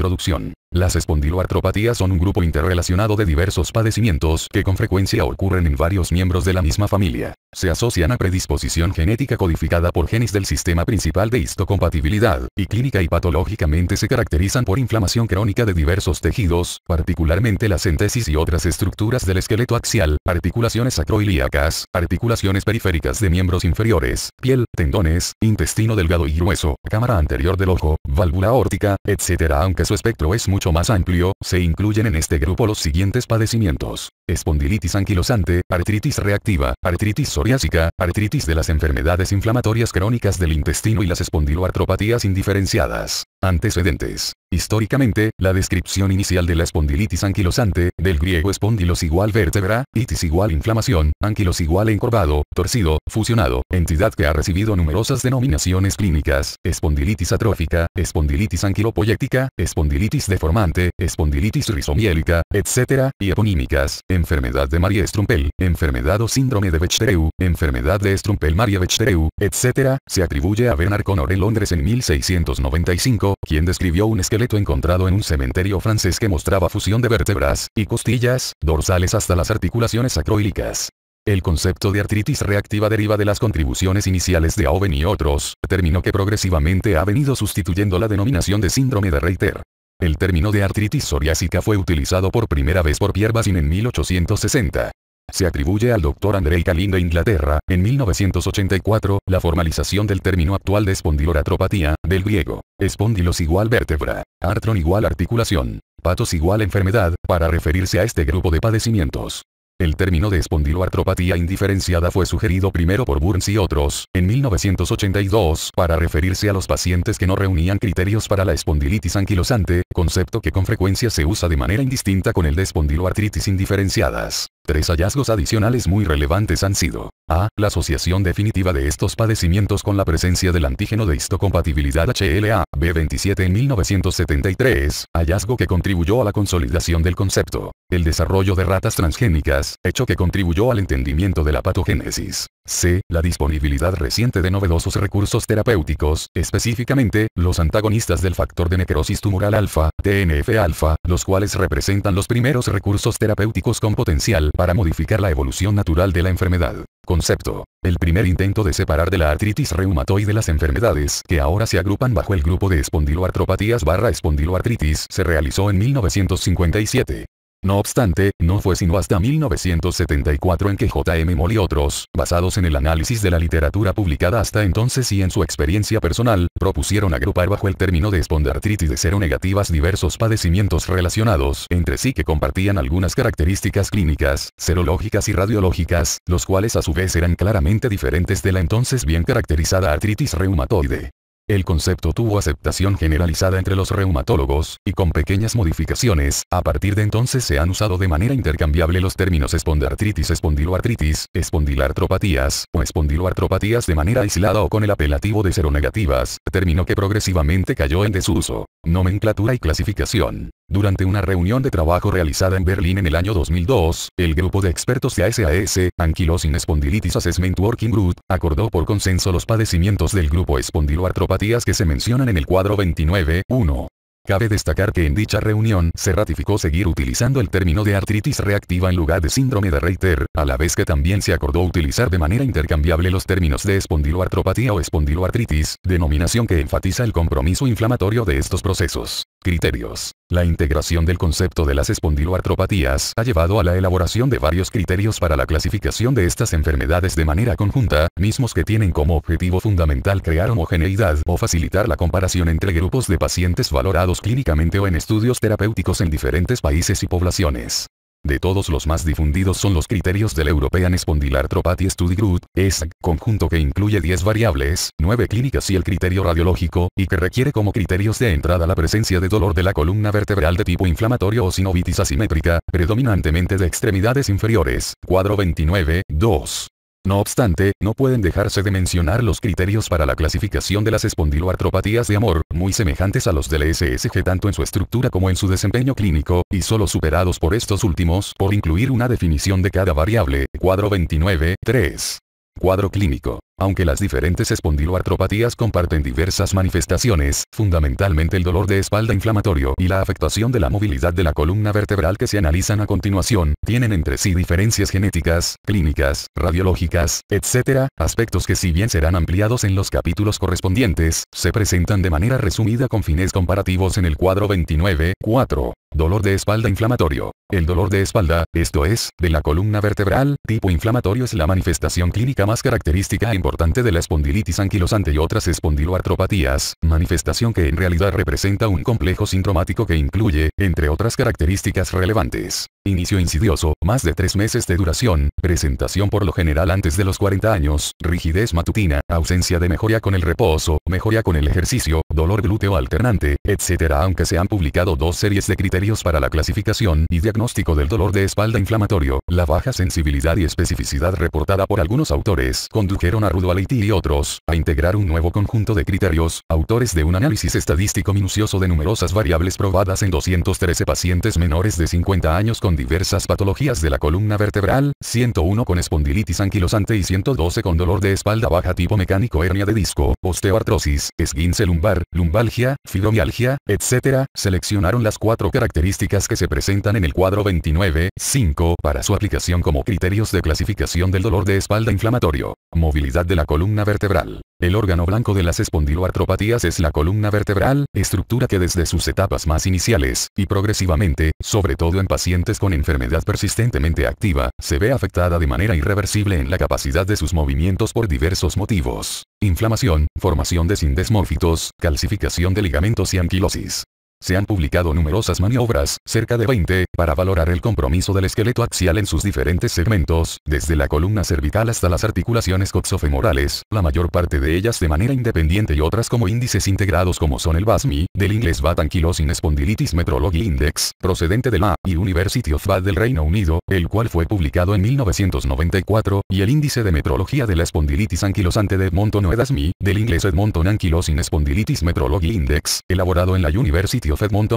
Introducción. Las espondiloartropatías son un grupo interrelacionado de diversos padecimientos que con frecuencia ocurren en varios miembros de la misma familia. Se asocian a predisposición genética codificada por genes del sistema principal de histocompatibilidad, y clínica y patológicamente se caracterizan por inflamación crónica de diversos tejidos, particularmente la síntesis y otras estructuras del esqueleto axial, articulaciones sacroiliacas, articulaciones periféricas de miembros inferiores, piel, tendones, intestino delgado y grueso, cámara anterior del ojo, válvula órtica, etc. Aunque su espectro es muy más amplio, se incluyen en este grupo los siguientes padecimientos. Espondilitis anquilosante, artritis reactiva, artritis psoriásica, artritis de las enfermedades inflamatorias crónicas del intestino y las espondiloartropatías indiferenciadas. Antecedentes. Históricamente, la descripción inicial de la espondilitis anquilosante, del griego espondilos igual vértebra, itis igual inflamación, anquilos igual encorvado, torcido, fusionado, entidad que ha recibido numerosas denominaciones clínicas, espondilitis atrófica, espondilitis anquilopoyética, espondilitis deformante, espondilitis rizomielica, etc., y eponímicas, enfermedad de Marie Strumpel, enfermedad o síndrome de Bechterew, enfermedad de Strumpel-Marie-Bechterew, etc., se atribuye a Bernard Conor en Londres en 1695, quien describió un esqueleto encontrado en un cementerio francés que mostraba fusión de vértebras y costillas, dorsales hasta las articulaciones acroílicas. El concepto de artritis reactiva deriva de las contribuciones iniciales de Aoven y otros, término que progresivamente ha venido sustituyendo la denominación de síndrome de Reiter. El término de artritis psoriásica fue utilizado por primera vez por Pierre Bassin en 1860. Se atribuye al doctor Andrei Kalin de Inglaterra, en 1984, la formalización del término actual de espondiloratropatía, del griego. Espondilos igual vértebra, artron igual articulación, patos igual enfermedad, para referirse a este grupo de padecimientos. El término de espondiloartropatía indiferenciada fue sugerido primero por Burns y otros, en 1982, para referirse a los pacientes que no reunían criterios para la espondilitis anquilosante, concepto que con frecuencia se usa de manera indistinta con el de espondiloartritis indiferenciadas. Tres hallazgos adicionales muy relevantes han sido A. La asociación definitiva de estos padecimientos con la presencia del antígeno de histocompatibilidad HLA B27 en 1973, hallazgo que contribuyó a la consolidación del concepto. El desarrollo de ratas transgénicas, hecho que contribuyó al entendimiento de la patogénesis. C. La disponibilidad reciente de novedosos recursos terapéuticos, específicamente, los antagonistas del factor de necrosis tumoral alfa, TNF-alfa, los cuales representan los primeros recursos terapéuticos con potencial para modificar la evolución natural de la enfermedad. Concepto. El primer intento de separar de la artritis reumatoide las enfermedades que ahora se agrupan bajo el grupo de espondiloartropatías barra espondiloartritis se realizó en 1957. No obstante, no fue sino hasta 1974 en que J.M. Moll y otros, basados en el análisis de la literatura publicada hasta entonces y en su experiencia personal, propusieron agrupar bajo el término de espondartritis de cero negativas diversos padecimientos relacionados entre sí que compartían algunas características clínicas, serológicas y radiológicas, los cuales a su vez eran claramente diferentes de la entonces bien caracterizada artritis reumatoide. El concepto tuvo aceptación generalizada entre los reumatólogos, y con pequeñas modificaciones, a partir de entonces se han usado de manera intercambiable los términos espondartritis, espondiloartritis, espondilartropatías, o espondiloartropatías de manera aislada o con el apelativo de seronegativas, término que progresivamente cayó en desuso. Nomenclatura y clasificación. Durante una reunión de trabajo realizada en Berlín en el año 2002, el grupo de expertos de ASAS, Ankylosing Spondylitis Assessment Working Group, acordó por consenso los padecimientos del grupo espondiloartropatías que se mencionan en el cuadro 29.1. Cabe destacar que en dicha reunión se ratificó seguir utilizando el término de artritis reactiva en lugar de síndrome de Reiter, a la vez que también se acordó utilizar de manera intercambiable los términos de espondiloartropatía o espondiloartritis, denominación que enfatiza el compromiso inflamatorio de estos procesos. Criterios. La integración del concepto de las espondiloartropatías ha llevado a la elaboración de varios criterios para la clasificación de estas enfermedades de manera conjunta, mismos que tienen como objetivo fundamental crear homogeneidad o facilitar la comparación entre grupos de pacientes valorados clínicamente o en estudios terapéuticos en diferentes países y poblaciones. De todos los más difundidos son los criterios del European Spondylarthropathy Study Group, ESG, conjunto que incluye 10 variables, 9 clínicas y el criterio radiológico, y que requiere como criterios de entrada la presencia de dolor de la columna vertebral de tipo inflamatorio o sinovitis asimétrica, predominantemente de extremidades inferiores, cuadro 29, 2. No obstante, no pueden dejarse de mencionar los criterios para la clasificación de las espondiloartropatías de amor, muy semejantes a los del SSG tanto en su estructura como en su desempeño clínico, y solo superados por estos últimos por incluir una definición de cada variable, cuadro 29, 3. Cuadro clínico. Aunque las diferentes espondiloartropatías comparten diversas manifestaciones, fundamentalmente el dolor de espalda inflamatorio y la afectación de la movilidad de la columna vertebral que se analizan a continuación, tienen entre sí diferencias genéticas, clínicas, radiológicas, etc., aspectos que si bien serán ampliados en los capítulos correspondientes, se presentan de manera resumida con fines comparativos en el cuadro 29, 4. Dolor de espalda inflamatorio. El dolor de espalda, esto es, de la columna vertebral, tipo inflamatorio es la manifestación clínica más característica e importante de la espondilitis anquilosante y otras espondiloartropatías, manifestación que en realidad representa un complejo sintomático que incluye, entre otras características relevantes, Inicio insidioso, más de tres meses de duración, presentación por lo general antes de los 40 años, rigidez matutina, ausencia de mejoría con el reposo, mejoría con el ejercicio, dolor glúteo alternante, etc. Aunque se han publicado dos series de criterios para la clasificación y diagnóstico del dolor de espalda inflamatorio, la baja sensibilidad y especificidad reportada por algunos autores condujeron a Rudoliti y otros a integrar un nuevo conjunto de criterios, autores de un análisis estadístico minucioso de numerosas variables probadas en 213 pacientes menores de 50 años con diversas patologías de la columna vertebral, 101 con espondilitis anquilosante y 112 con dolor de espalda baja tipo mecánico hernia de disco, osteoartrosis, esguince lumbar, lumbalgia, fibromialgia, etc. Seleccionaron las cuatro características que se presentan en el cuadro 29, 5 para su aplicación como criterios de clasificación del dolor de espalda inflamatorio. Movilidad de la columna vertebral. El órgano blanco de las espondiloartropatías es la columna vertebral, estructura que desde sus etapas más iniciales, y progresivamente, sobre todo en pacientes con enfermedad persistentemente activa, se ve afectada de manera irreversible en la capacidad de sus movimientos por diversos motivos. Inflamación, formación de sindesmófitos, calcificación de ligamentos y anquilosis. Se han publicado numerosas maniobras, cerca de 20, para valorar el compromiso del esqueleto axial en sus diferentes segmentos, desde la columna cervical hasta las articulaciones coxofemorales, la mayor parte de ellas de manera independiente y otras como índices integrados como son el BASMI, del inglés BAT Ankylosin Spondylitis Metrology Index, procedente de la University of BAT del Reino Unido, el cual fue publicado en 1994, y el índice de metrología de la espondilitis anquilosante de Edmonton o del inglés Edmonton Ankylosin Spondylitis Metrology Index, elaborado en la University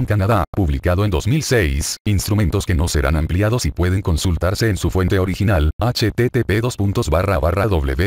Canadá, publicado en 2006, instrumentos que no serán ampliados y pueden consultarse en su fuente original, http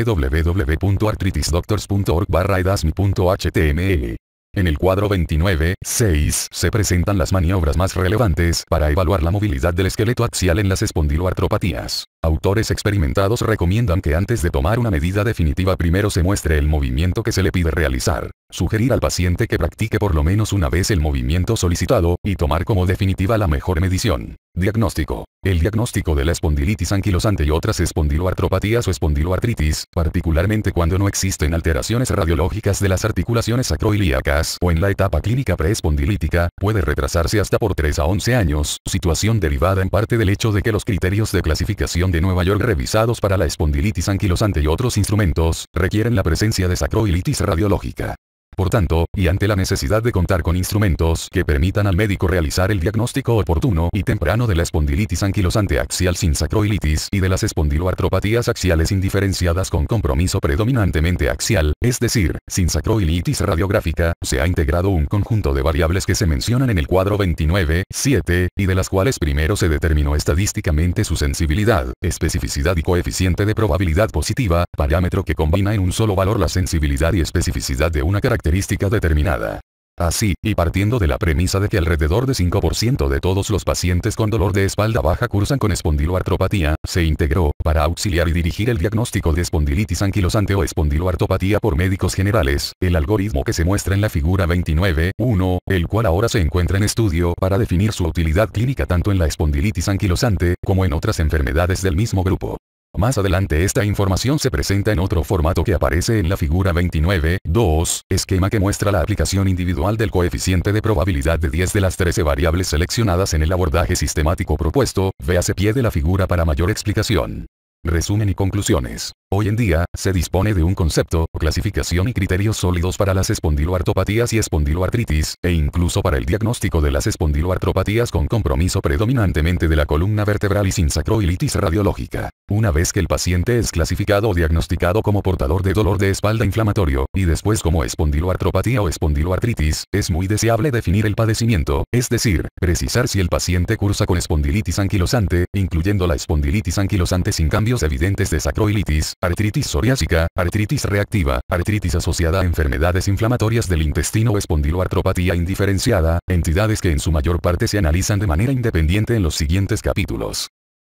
www.arthritisdoctors.org edasmi.html. En el cuadro 29, 6, se presentan las maniobras más relevantes para evaluar la movilidad del esqueleto axial en las espondiloartropatías. Autores experimentados recomiendan que antes de tomar una medida definitiva primero se muestre el movimiento que se le pide realizar, sugerir al paciente que practique por lo menos una vez el movimiento solicitado, y tomar como definitiva la mejor medición. Diagnóstico. El diagnóstico de la espondilitis anquilosante y otras espondiloartropatías o espondiloartritis, particularmente cuando no existen alteraciones radiológicas de las articulaciones acroilíacas o en la etapa clínica preespondilítica, puede retrasarse hasta por 3 a 11 años, situación derivada en parte del hecho de que los criterios de clasificación de Nueva York revisados para la espondilitis anquilosante y otros instrumentos, requieren la presencia de sacroilitis radiológica. Por tanto, y ante la necesidad de contar con instrumentos que permitan al médico realizar el diagnóstico oportuno y temprano de la espondilitis anquilosante axial sin sacroilitis y de las espondiloartropatías axiales indiferenciadas con compromiso predominantemente axial, es decir, sin sacroilitis radiográfica, se ha integrado un conjunto de variables que se mencionan en el cuadro 29, 7, y de las cuales primero se determinó estadísticamente su sensibilidad, especificidad y coeficiente de probabilidad positiva, parámetro que combina en un solo valor la sensibilidad y especificidad de una característica determinada. Así, y partiendo de la premisa de que alrededor de 5% de todos los pacientes con dolor de espalda baja cursan con espondiloartropatía, se integró, para auxiliar y dirigir el diagnóstico de espondilitis anquilosante o espondiloartropatía por médicos generales, el algoritmo que se muestra en la figura 29.1, el cual ahora se encuentra en estudio para definir su utilidad clínica tanto en la espondilitis anquilosante, como en otras enfermedades del mismo grupo. Más adelante esta información se presenta en otro formato que aparece en la figura 29, 2, esquema que muestra la aplicación individual del coeficiente de probabilidad de 10 de las 13 variables seleccionadas en el abordaje sistemático propuesto, véase pie de la figura para mayor explicación. Resumen y conclusiones. Hoy en día, se dispone de un concepto, clasificación y criterios sólidos para las espondiloartropatías y espondiloartritis, e incluso para el diagnóstico de las espondiloartropatías con compromiso predominantemente de la columna vertebral y sin sacroilitis radiológica. Una vez que el paciente es clasificado o diagnosticado como portador de dolor de espalda inflamatorio, y después como espondiloartropatía o espondiloartritis, es muy deseable definir el padecimiento, es decir, precisar si el paciente cursa con espondilitis anquilosante, incluyendo la espondilitis anquilosante sin cambios evidentes de sacroilitis, artritis psoriásica, artritis reactiva, artritis asociada a enfermedades inflamatorias del intestino o espondiloartropatía indiferenciada, entidades que en su mayor parte se analizan de manera independiente en los siguientes capítulos.